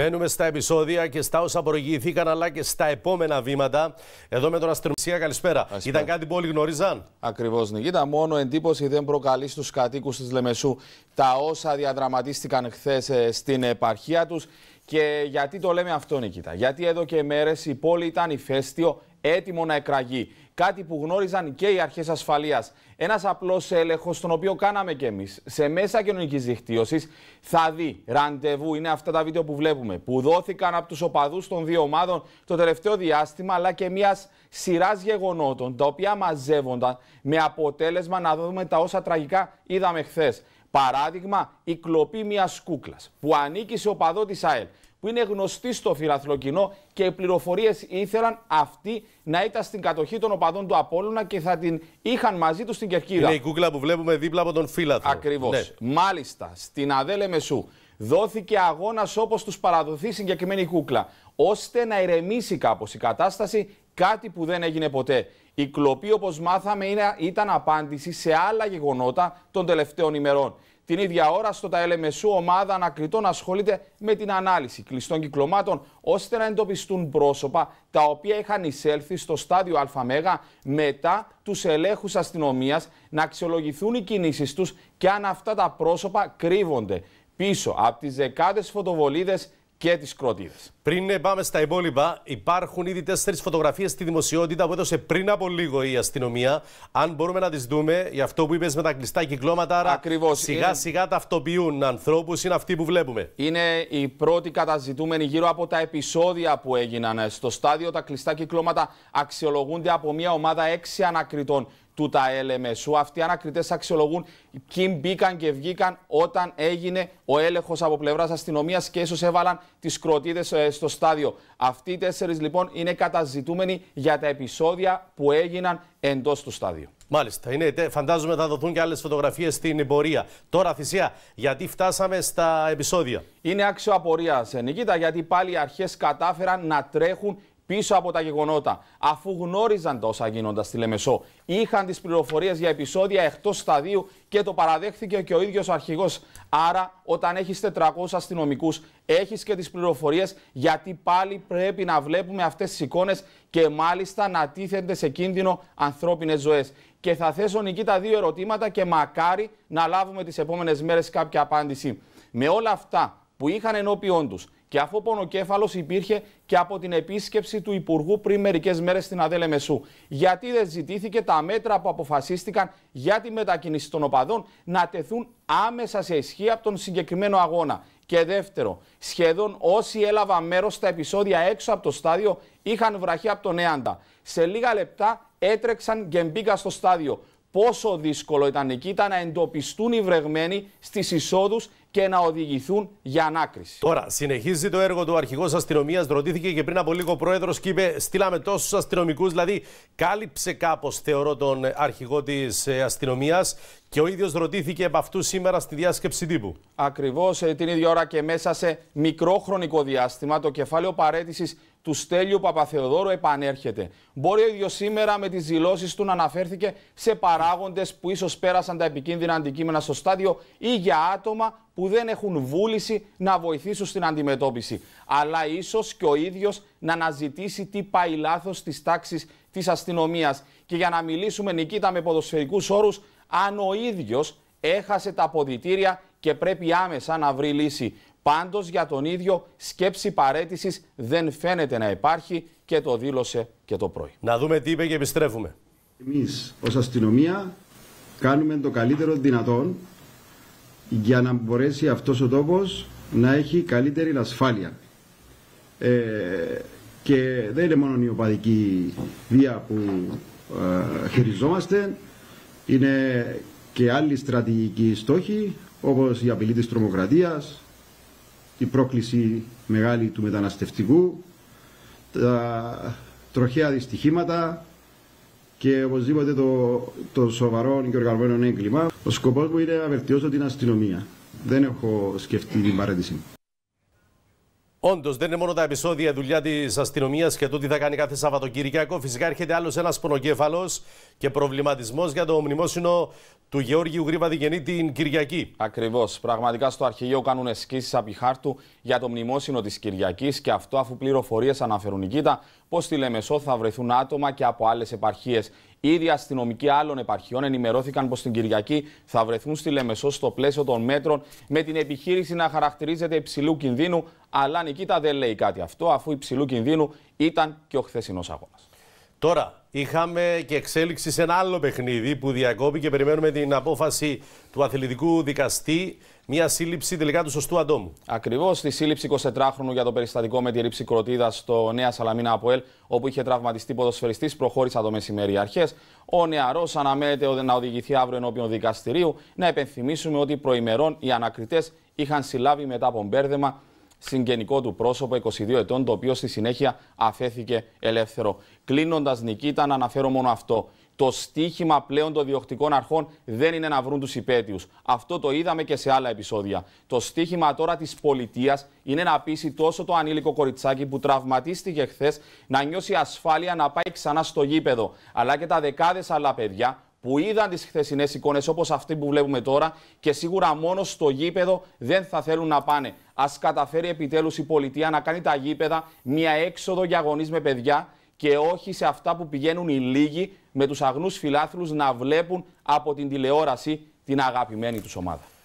Μένουμε στα επεισόδια και στα όσα προηγήθηκαν αλλά και στα επόμενα βήματα. Εδώ με τον Αστρομισία, καλησπέρα. Ήταν κάτι που όλοι γνώριζαν. Ακριβώς, Νικήτα. Μόνο εντύπωση δεν προκαλεί στους κατοίκους της Λεμεσού τα όσα διαδραματίστηκαν χθες ε, στην επαρχία τους. Και γιατί το λέμε αυτό, Νικήτα. Γιατί εδώ και μέρες η πόλη ήταν ηφαίστειο έτοιμο να εκραγεί. Κάτι που γνώριζαν και οι αρχές ασφαλείας. Ένας απλός έλεγχος, τον οποίο κάναμε κι εμείς, σε μέσα κοινωνικής δικτύωσης, θα δει ραντεβού. Είναι αυτά τα βίντεο που βλέπουμε, που δόθηκαν από τους οπαδούς των δύο ομάδων το τελευταίο διάστημα, αλλά και μιας σειράς γεγονότων, τα οποία μαζεύονταν με αποτέλεσμα να δούμε τα όσα τραγικά είδαμε χθες. Παράδειγμα, η κλοπή μιας κούκλας που ανήκει σε οπαδό της ΑΕΛ, που είναι γνωστή στο φιλαθλοκοινό και οι πληροφορίες ήθελαν αυτή να ήταν στην κατοχή των οπαδών του Απόλλωνα και θα την είχαν μαζί τους στην κερκίδα. Είναι η κούκλα που βλέπουμε δίπλα από τον φύλαθρο. Ακριβώς. Ναι. Μάλιστα, στην Αδέλε Μεσού δόθηκε αγώνας όπως τους παραδοθεί συγκεκριμένη κούκλα, ώστε να ηρεμήσει κάπως η κατάσταση Κάτι που δεν έγινε ποτέ. Η κλοπή, όπως μάθαμε, ήταν απάντηση σε άλλα γεγονότα των τελευταίων ημερών. Την ίδια ώρα στο ΤαΕΛΕΜΕΣΟΥ ομάδα ανακριτών ασχολείται με την ανάλυση κλειστών κυκλωμάτων ώστε να εντοπιστούν πρόσωπα τα οποία είχαν εισέλθει στο στάδιο ΑΜΕΓΑ μετά τους ελέγχους αστυνομίας να αξιολογηθούν οι κίνησει τους και αν αυτά τα πρόσωπα κρύβονται πίσω από τις δεκάδες φωτοβολίδες και τις κρότιδε. Πριν πάμε στα υπόλοιπα, υπάρχουν ήδη τέσσερις φωτογραφίες στη δημοσιότητα που έδωσε πριν από λίγο η αστυνομία. Αν μπορούμε να τις δούμε, για αυτό που είπες με τα κλειστά κυκλώματα, άρα Ακριβώς. σιγά είναι... σιγά ταυτοποιούν ανθρώπους, είναι αυτοί που βλέπουμε. Είναι οι πρώτοι καταζητούμενοι γύρω από τα επεισόδια που έγιναν. Στο στάδιο, τα κλειστά κυκλώματα αξιολογούνται από μια ομάδα έξι ανακριτών του τα LMSU. Αυτοί οι ανακριτές αξιολογούν ποιοι μπήκαν και βγήκαν όταν έγινε ο έλεγχος από πλευράς αστυνομίας και ίσως έβαλαν τις κροτίδες ε, στο στάδιο. Αυτοί οι τέσσερις λοιπόν είναι καταζητούμενοι για τα επεισόδια που έγιναν εντός του στάδιου. Μάλιστα. Είναι, φαντάζομαι θα δοθούν και άλλες φωτογραφίες στην πορεία. Τώρα, Θυσία, γιατί φτάσαμε στα επεισόδια. Είναι άξιο απορίας, ε, Νικήτα, γιατί πάλι οι αρχές κατάφεραν να τρέχουν πίσω από τα γεγονότα, αφού γνώριζαν τα όσα γίνονταν στη Λεμεσό. Είχαν τις πληροφορίες για επεισόδια εκτός σταδίου και το παραδέχθηκε και ο ίδιος ο αρχηγός. Άρα, όταν έχεις 400 αστυνομικούς, έχεις και τις πληροφορίες, γιατί πάλι πρέπει να βλέπουμε αυτές τις εικόνες και μάλιστα να τίθενται σε κίνδυνο ανθρώπινες ζωές. Και θα θέσω τα δύο ερωτήματα και μακάρι να λάβουμε τις επόμενες μέρες κάποια απάντηση. Με όλα αυτά που είχαν ενώπιον τους, και αφού πονοκέφαλος υπήρχε και από την επίσκεψη του Υπουργού πριν μερικές μέρες στην Αδέλε Μεσού. Γιατί δεν ζητήθηκε τα μέτρα που αποφασίστηκαν για τη μετακίνηση των οπαδών να τεθούν άμεσα σε ισχύ από τον συγκεκριμένο αγώνα. Και δεύτερο, σχεδόν όσοι έλαβαν μέρος στα επεισόδια έξω από το στάδιο είχαν βραχεί από τον Έαντα. Σε λίγα λεπτά έτρεξαν και μπήκαν στο στάδιο πόσο δύσκολο ήταν εκεί να εντοπιστούν οι βρεγμένοι στις εισόδους και να οδηγηθούν για ανάκριση. Τώρα, συνεχίζει το έργο του αρχηγός αστυνομίας. Ρωτήθηκε και πριν από λίγο ο πρόεδρος και είπε: Στείλαμε τόσους αστυνομικούς, δηλαδή κάλυψε κάπως, θεωρώ, τον αρχηγό της ε, αστυνομίας. Και ο ίδιος ρωτήθηκε από αυτού σήμερα στη διάσκεψη τύπου. Ακριβώς ε, την ίδια ώρα και μέσα σε μικρό χρονικό διάστημα, το κεφάλαιο παρέτησης του Στέλιου Παπαθεοδόρου επανέρχεται. Μπορεί ο ίδιος σήμερα με τις δηλώσεις του να αναφέρθηκε σε παράγοντες που ίσως πέρασαν τα επικίνδυνα αντικείμενα στο στάδιο ή για άτομα που δεν έχουν βούληση να βοηθήσουν στην αντιμετώπιση. Αλλά ίσως και ο ίδιος να αναζητήσει τι πάει λάθος της τάξης της αστυνομίας. Και για να μιλήσουμε, Νικήτα, με ποδοσφαιρικούς όρους, αν ο ίδιος έχασε τα αποδητήρια και πρέπει άμεσα να βρει λύση. Πάντως για τον ίδιο σκέψη παρέτησης δεν φαίνεται να υπάρχει και το δήλωσε και το πρωί. Να δούμε τι είπε και επιστρέφουμε. Εμείς ως αστυνομία κάνουμε το καλύτερο δυνατόν για να μπορέσει αυτός ο τόπος να έχει καλύτερη ασφάλεια. Ε, και δεν είναι μόνο η οπαδική βία που ε, χειριζόμαστε, είναι και άλλοι στρατηγικοί στόχοι όπως η απειλή της τρομοκρατίας, η πρόκληση μεγάλη του μεταναστευτικού, τα τροχαία δυστυχήματα, και οπωσδήποτε το, το σοβαρό και οργανωμένο έγκλημα. Ο σκοπός μου είναι να βελτιώσω την αστυνομία. Δεν έχω σκεφτεί την παρέντηση. Όντως, δεν είναι μόνο τα επεισόδια δουλειά της αστυνομίας και το τι θα κάνει κάθε Σαββατοκύριακο. Φυσικά, έρχεται άλλος ένας πονοκέφαλος και προβληματισμός για το μνημόσυνο του Γεώργιου Γρήβα Διγενή την Κυριακή. Ακριβώς. Πραγματικά στο αρχηγείο κάνουν από χάρτου για το μνημόσυνο της Κυριακής και αυτό αφού πληροφορίες αναφέρουν η Κίτα πως στη Λεμεσό θα βρεθούν άτομα και από άλλες επαρχίες. Ήδη αστυνομικοί άλλων επαρχιών ενημερώθηκαν πως την Κυριακή θα βρεθούν στη Λεμεσό στο πλαίσιο των μέτρων με την επιχείρηση να χαρακτηρίζεται υψηλού κινδύνου. Αλλά Νικήτα δεν λέει κάτι αυτό, αφού υψηλού κινδύνου ήταν και ο χθεσινός αγώνας. Τώρα, είχαμε και εξέλιξη σε ένα άλλο παιχνίδι που και Περιμένουμε την απόφαση του αθλητικού δικαστή. Μια σύλληψη τελικά του σωστού ατόμου. Ακριβώ στη σύλληψη 24χρονου για το περιστατικό με τη ρήψη κροτίδας στο Νέα Σαλαμίνα Αποέλ, όπου είχε τραυματιστεί ποδοσφαιριστής, προχώρησαν το μεσημέρι οι αρχές. Ο νεαρός αναμένεται να οδηγηθεί αύριο ενώπιον δικαστηρίου. Να επενθυμίσουμε ότι προημερών οι ανακριτές είχαν συλλάβει μετά από μπέρδεμα συγγενικό του πρόσωπο 22 ετών, το οποίο στη συνέχεια αφέθηκε ελεύθερο. Κλείνοντας, Νικήτα, να αναφέρω μόνο αυτό. Το στίχημα πλέον των διοκτικών αρχών δεν είναι να βρουν τους υπέτειους. Αυτό το είδαμε και σε άλλα επεισόδια. Το στίχημα τώρα της πολιτείας είναι να πείσει τόσο το ανήλικο κοριτσάκι που τραυματίστηκε χθες να νιώσει ασφάλεια να πάει ξανά στο γήπεδο, αλλά και τα δεκάδες άλλα παιδιά που είδαν τις χθεσινές εικόνες όπως αυτή που βλέπουμε τώρα και σίγουρα μόνο στο γήπεδο δεν θα θέλουν να πάνε. Ας καταφέρει επιτέλους η πολιτεία να κάνει τα γήπεδα μια έξοδο για γονείς με παιδιά και όχι σε αυτά που πηγαίνουν οι λίγοι με τους αγνούς φιλάθλους να βλέπουν από την τηλεόραση την αγαπημένη τους ομάδα.